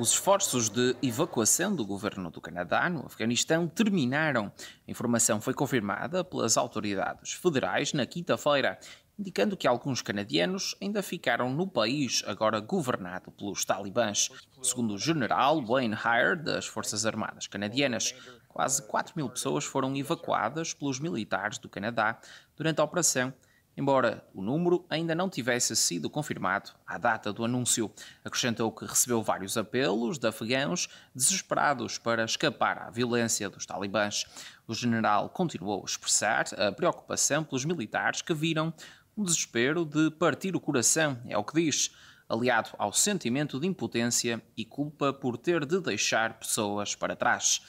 Os esforços de evacuação do governo do Canadá no Afeganistão terminaram. A informação foi confirmada pelas autoridades federais na quinta-feira, indicando que alguns canadianos ainda ficaram no país, agora governado pelos talibãs. Segundo o general Wayne Heyer, das Forças Armadas Canadianas, quase 4 mil pessoas foram evacuadas pelos militares do Canadá durante a operação embora o número ainda não tivesse sido confirmado à data do anúncio. Acrescentou que recebeu vários apelos de afegãos desesperados para escapar à violência dos talibãs. O general continuou a expressar a preocupação pelos militares que viram um desespero de partir o coração, é o que diz aliado ao sentimento de impotência e culpa por ter de deixar pessoas para trás.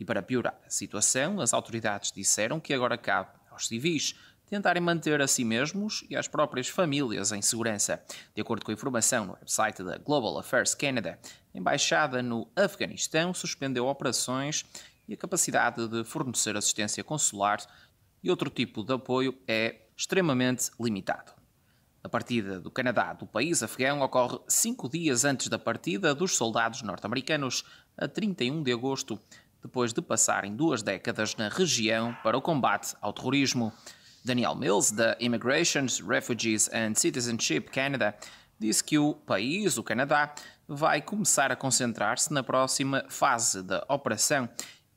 E para piorar a situação, as autoridades disseram que agora cabe aos civis tentarem manter a si mesmos e as próprias famílias em segurança. De acordo com a informação no website da Global Affairs Canada, a embaixada no Afeganistão suspendeu operações e a capacidade de fornecer assistência consular e outro tipo de apoio é extremamente limitado. A partida do Canadá do país afegão ocorre cinco dias antes da partida dos soldados norte-americanos, a 31 de agosto, depois de passarem duas décadas na região para o combate ao terrorismo. Daniel Mills, da Immigration, Refugees and Citizenship Canada, disse que o país, o Canadá, vai começar a concentrar-se na próxima fase da operação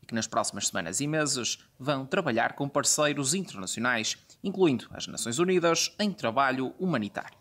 e que nas próximas semanas e meses vão trabalhar com parceiros internacionais, incluindo as Nações Unidas, em trabalho humanitário.